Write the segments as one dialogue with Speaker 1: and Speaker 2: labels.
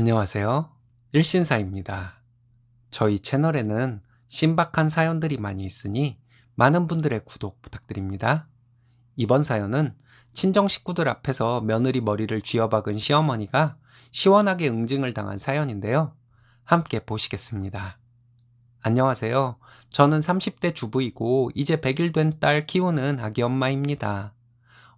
Speaker 1: 안녕하세요. 일신사입니다. 저희 채널에는 신박한 사연들이 많이 있으니 많은 분들의 구독 부탁드립니다. 이번 사연은 친정 식구들 앞에서 며느리 머리를 쥐어박은 시어머니가 시원하게 응징을 당한 사연인데요. 함께 보시겠습니다. 안녕하세요. 저는 30대 주부이고 이제 100일 된 딸 키우는 아기 엄마입니다.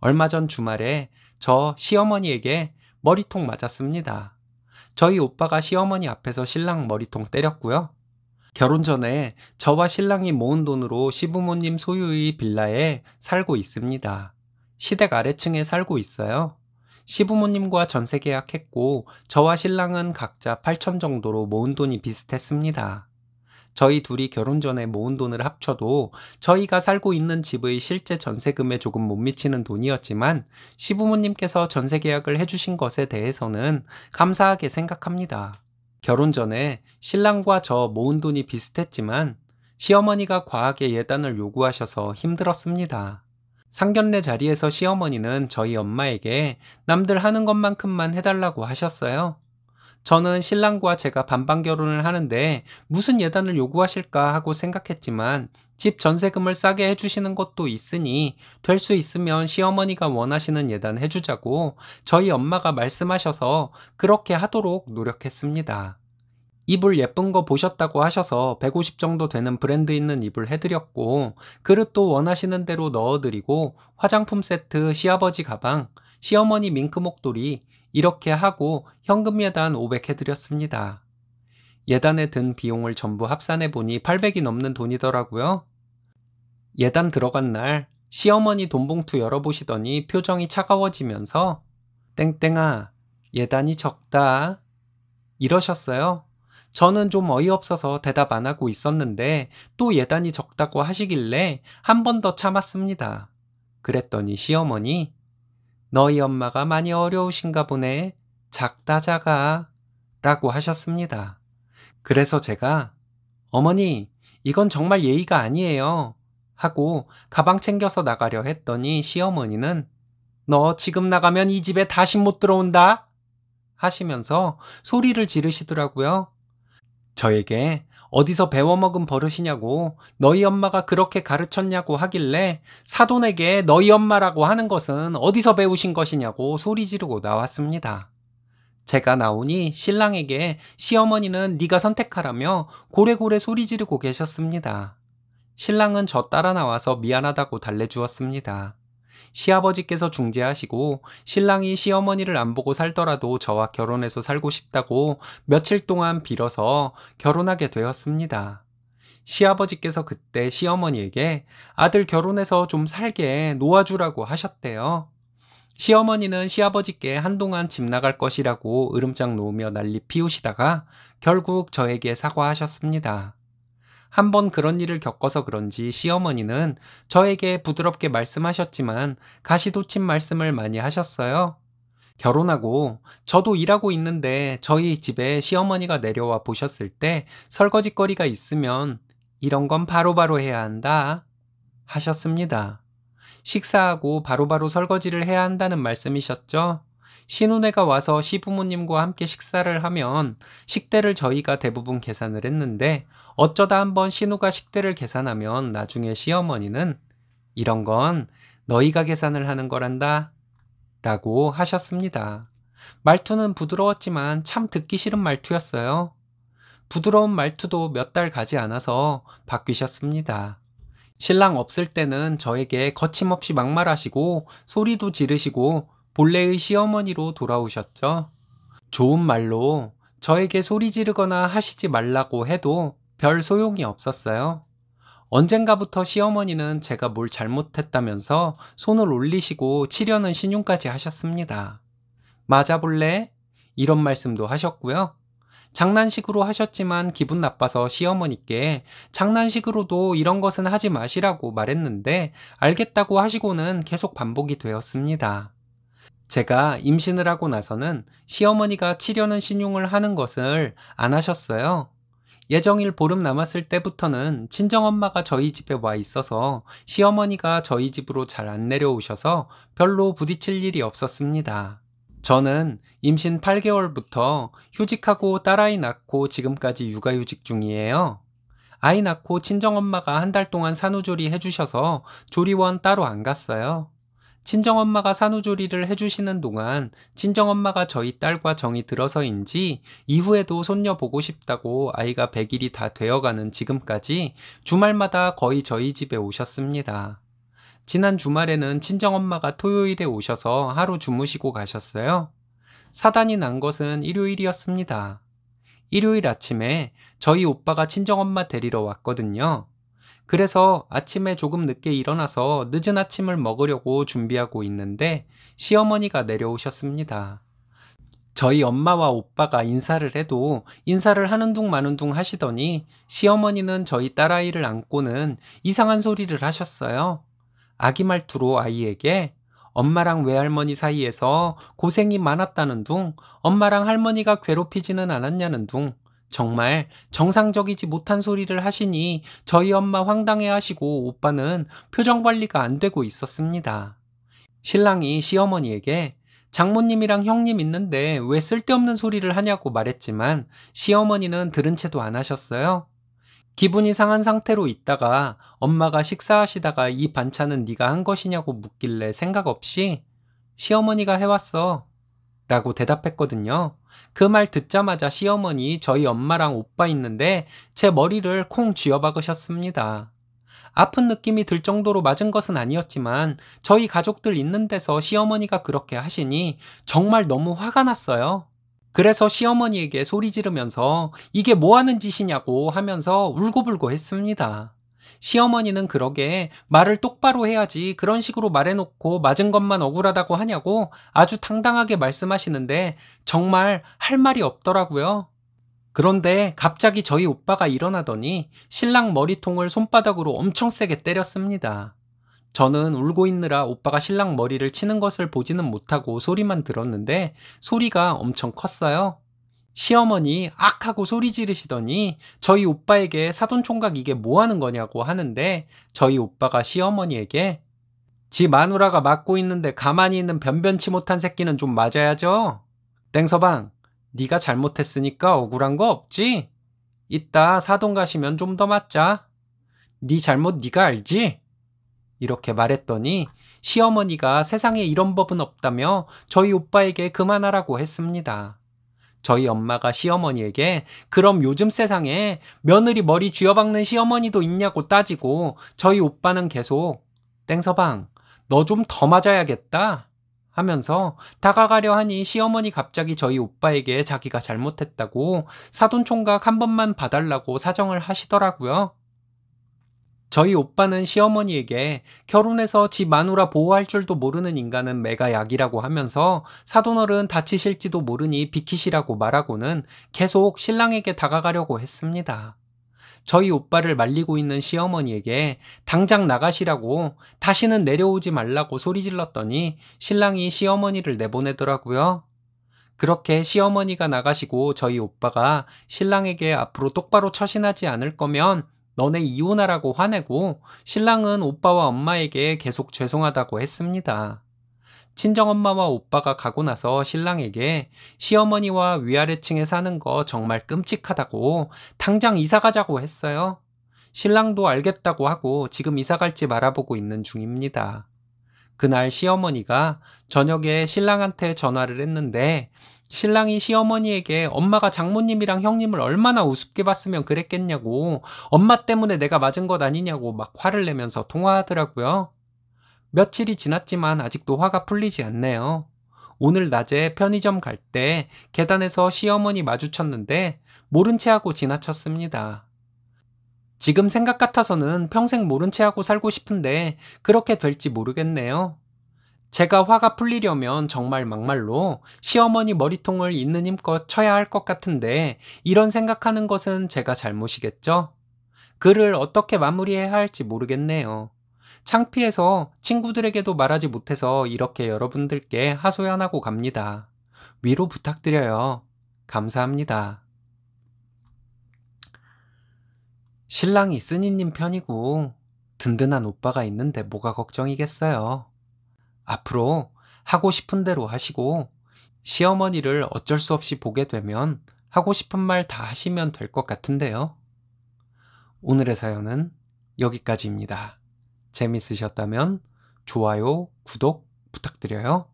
Speaker 1: 얼마 전 주말에 저 시어머니에게 머리통 맞았습니다. 저희 오빠가 시어머니 앞에서 신랑 머리통 때렸고요. 결혼 전에 저와 신랑이 모은 돈으로 시부모님 소유의 빌라에 살고 있습니다. 시댁 아래층에 살고 있어요. 시부모님과 전세 계약했고 저와 신랑은 각자 8천 정도로 모은 돈이 비슷했습니다. 저희 둘이 결혼 전에 모은 돈을 합쳐도 저희가 살고 있는 집의 실제 전세금에 조금 못 미치는 돈이었지만 시부모님께서 전세 계약을 해주신 것에 대해서는 감사하게 생각합니다. 결혼 전에 신랑과 저 모은 돈이 비슷했지만 시어머니가 과하게 예단을 요구하셔서 힘들었습니다. 상견례 자리에서 시어머니는 저희 엄마에게 남들 하는 것만큼만 해달라고 하셨어요. 저는 신랑과 제가 반반 결혼을 하는데 무슨 예단을 요구하실까 하고 생각했지만 집 전세금을 싸게 해주시는 것도 있으니 될 수 있으면 시어머니가 원하시는 예단 해주자고 저희 엄마가 말씀하셔서 그렇게 하도록 노력했습니다. 이불 예쁜 거 보셨다고 하셔서 150 정도 되는 브랜드 있는 이불 해드렸고 그릇도 원하시는 대로 넣어드리고 화장품 세트 시아버지 가방 시어머니 밍크 목도리 이렇게 하고 현금 예단 500 해드렸습니다. 예단에 든 비용을 전부 합산해 보니 800이 넘는 돈이더라고요. 예단 들어간 날 시어머니 돈봉투 열어보시더니 표정이 차가워지면서 땡땡아 예단이 적다 이러셨어요. 저는 좀 어이없어서 대답 안 하고 있었는데 또 예단이 적다고 하시길래 한 번 더 참았습니다. 그랬더니 시어머니 너희 엄마가 많이 어려우신가 보네. 작다 작아. 라고 하셨습니다. 그래서 제가 어머니, 이건 정말 예의가 아니에요. 하고 가방 챙겨서 나가려 했더니 시어머니는 너 지금 나가면 이 집에 다시 못 들어온다. 하시면서 소리를 지르시더라고요. 저에게 어디서 배워먹은 버릇이냐고 너희 엄마가 그렇게 가르쳤냐고 하길래 사돈에게 너희 엄마라고 하는 것은 어디서 배우신 것이냐고 소리 지르고 나왔습니다. 제가 나오니 신랑에게 시어머니는 네가 선택하라며 고래고래 소리 지르고 계셨습니다. 신랑은 저 따라 나와서 미안하다고 달래주었습니다. 시아버지께서 중재하시고 신랑이 시어머니를 안 보고 살더라도 저와 결혼해서 살고 싶다고 며칠 동안 빌어서 결혼하게 되었습니다. 시아버지께서 그때 시어머니에게 아들 결혼해서 좀 살게 놓아주라고 하셨대요. 시어머니는 시아버지께 한동안 집 나갈 것이라고 으름장 놓으며 난리 피우시다가 결국 저에게 사과하셨습니다. 한번 그런 일을 겪어서 그런지 시어머니는 저에게 부드럽게 말씀하셨지만 가시도친 말씀을 많이 하셨어요. 결혼하고 저도 일하고 있는데 저희 집에 시어머니가 내려와 보셨을 때 설거지거리가 있으면 이런 건 바로바로 바로 해야 한다 하셨습니다. 식사하고 바로바로 바로 설거지를 해야 한다는 말씀이셨죠? 신우네가 와서 시부모님과 함께 식사를 하면 식대를 저희가 대부분 계산을 했는데 어쩌다 한번 신우가 식대를 계산하면 나중에 시어머니는 이런 건 너희가 계산을 하는 거란다 라고 하셨습니다. 말투는 부드러웠지만 참 듣기 싫은 말투였어요. 부드러운 말투도 몇 달 가지 않아서 바뀌셨습니다. 신랑 없을 때는 저에게 거침없이 막말하시고 소리도 지르시고 본래의 시어머니로 돌아오셨죠. 좋은 말로 저에게 소리 지르거나 하시지 말라고 해도 별 소용이 없었어요. 언젠가부터 시어머니는 제가 뭘 잘못했다면서 손을 올리시고 치려는 신용까지 하셨습니다. 맞아볼래? 이런 말씀도 하셨고요. 장난식으로 하셨지만 기분 나빠서 시어머니께 장난식으로도 이런 것은 하지 마시라고 말했는데 알겠다고 하시고는 계속 반복이 되었습니다. 제가 임신을 하고 나서는 시어머니가 치려는 신용을 하는 것을 안 하셨어요. 예정일 보름 남았을 때부터는 친정엄마가 저희 집에 와 있어서 시어머니가 저희 집으로 잘 안 내려오셔서 별로 부딪힐 일이 없었습니다. 저는 임신 8개월부터 휴직하고 딸아이 낳고 지금까지 육아휴직 중이에요. 아이 낳고 친정엄마가 한 달 동안 산후조리 해주셔서 조리원 따로 안 갔어요. 친정엄마가 산후조리를 해주시는 동안 친정엄마가 저희 딸과 정이 들어서인지 이후에도 손녀 보고 싶다고 아이가 100일이 다 되어가는 지금까지 주말마다 거의 저희 집에 오셨습니다. 지난 주말에는 친정엄마가 토요일에 오셔서 하루 주무시고 가셨어요. 사단이 난 것은 일요일이었습니다. 일요일 아침에 저희 오빠가 친정엄마 데리러 왔거든요. 그래서 아침에 조금 늦게 일어나서 늦은 아침을 먹으려고 준비하고 있는데 시어머니가 내려오셨습니다. 저희 엄마와 오빠가 인사를 해도 인사를 하는 둥 마는 둥 하시더니 시어머니는 저희 딸아이를 안고는 이상한 소리를 하셨어요. 아기 말투로 아이에게 엄마랑 외할머니 사이에서 고생이 많았다는 둥, 엄마랑 할머니가 괴롭히지는 않았냐는 둥, 정말 정상적이지 못한 소리를 하시니 저희 엄마 황당해 하시고 오빠는 표정 관리가 안 되고 있었습니다. 신랑이 시어머니에게 장모님이랑 형님 있는데 왜 쓸데없는 소리를 하냐고 말했지만 시어머니는 들은 채도 안 하셨어요. 기분이 상한 상태로 있다가 엄마가 식사하시다가 이 반찬은 네가 한 것이냐고 묻길래 생각 없이 시어머니가 해왔어 라고 대답했거든요. 그 말 듣자마자 시어머니 저희 엄마랑 오빠 있는데 제 머리를 콩 쥐어 박으셨습니다. 아픈 느낌이 들 정도로 맞은 것은 아니었지만 저희 가족들 있는 데서 시어머니가 그렇게 하시니 정말 너무 화가 났어요. 그래서 시어머니에게 소리 지르면서 이게 뭐 하는 짓이냐고 하면서 울고불고 했습니다. 시어머니는 그러게 말을 똑바로 해야지 그런 식으로 말해놓고 맞은 것만 억울하다고 하냐고 아주 당당하게 말씀하시는데 정말 할 말이 없더라고요. 그런데 갑자기 저희 오빠가 일어나더니 신랑 머리통을 손바닥으로 엄청 세게 때렸습니다. 저는 울고 있느라 오빠가 신랑 머리를 치는 것을 보지는 못하고 소리만 들었는데 소리가 엄청 컸어요. 시어머니 악하고 소리 지르시더니 저희 오빠에게 사돈 총각 이게 뭐 하는 거냐고 하는데 저희 오빠가 시어머니에게 지 마누라가 맞고 있는데 가만히 있는 변변치 못한 새끼는 좀 맞아야죠. 땡서방, 네가 잘못했으니까 억울한 거 없지? 이따 사돈 가시면 좀 더 맞자. 네 잘못 네가 알지? 이렇게 말했더니 시어머니가 세상에 이런 법은 없다며 저희 오빠에게 그만하라고 했습니다. 저희 엄마가 시어머니에게 그럼 요즘 세상에 며느리 머리 쥐어박는 시어머니도 있냐고 따지고 저희 오빠는 계속 땡서방 너 좀 더 맞아야겠다 하면서 다가가려 하니 시어머니 갑자기 저희 오빠에게 자기가 잘못했다고 사돈 총각 한 번만 봐달라고 사정을 하시더라고요. 저희 오빠는 시어머니에게 결혼해서 집 마누라 보호할 줄도 모르는 인간은 매가 약이라고 하면서 사돈어른 다치실지도 모르니 비키시라고 말하고는 계속 신랑에게 다가가려고 했습니다. 저희 오빠를 말리고 있는 시어머니에게 당장 나가시라고 다시는 내려오지 말라고 소리 질렀더니 신랑이 시어머니를 내보내더라고요. 그렇게 시어머니가 나가시고 저희 오빠가 신랑에게 앞으로 똑바로 처신하지 않을 거면 너네 이혼하라고 화내고 신랑은 오빠와 엄마에게 계속 죄송하다고 했습니다. 친정엄마와 오빠가 가고 나서 신랑에게 시어머니와 위아래층에 사는 거 정말 끔찍하다고 당장 이사 가자고 했어요. 신랑도 알겠다고 하고 지금 이사 갈지 알아보고 있는 중입니다. 그날 시어머니가 저녁에 신랑한테 전화를 했는데 신랑이 시어머니에게 엄마가 장모님이랑 형님을 얼마나 우습게 봤으면 그랬겠냐고 엄마 때문에 내가 맞은 것 아니냐고 막 화를 내면서 통화하더라고요. 며칠이 지났지만 아직도 화가 풀리지 않네요. 오늘 낮에 편의점 갈 때 계단에서 시어머니 마주쳤는데 모른 체 하고 지나쳤습니다. 지금 생각 같아서는 평생 모른 채 하고 살고 싶은데 그렇게 될지 모르겠네요. 제가 화가 풀리려면 정말 막말로 시어머니 머리통을 있는 힘껏 쳐야 할 것 같은데 이런 생각하는 것은 제가 잘못이겠죠? 글을 어떻게 마무리해야 할지 모르겠네요. 창피해서 친구들에게도 말하지 못해서 이렇게 여러분들께 하소연하고 갑니다. 위로 부탁드려요. 감사합니다. 신랑이 쓰니님 편이고 든든한 오빠가 있는데 뭐가 걱정이겠어요. 앞으로 하고 싶은 대로 하시고 시어머니를 어쩔 수 없이 보게 되면 하고 싶은 말 다 하시면 될 것 같은데요. 오늘의 사연은 여기까지입니다. 재밌으셨다면 좋아요, 구독 부탁드려요.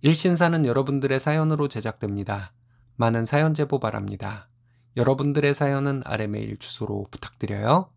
Speaker 1: 일신사는 여러분들의 사연으로 제작됩니다. 많은 사연 제보 바랍니다. 여러분들의 사연은 아래 메일 주소로 부탁드려요.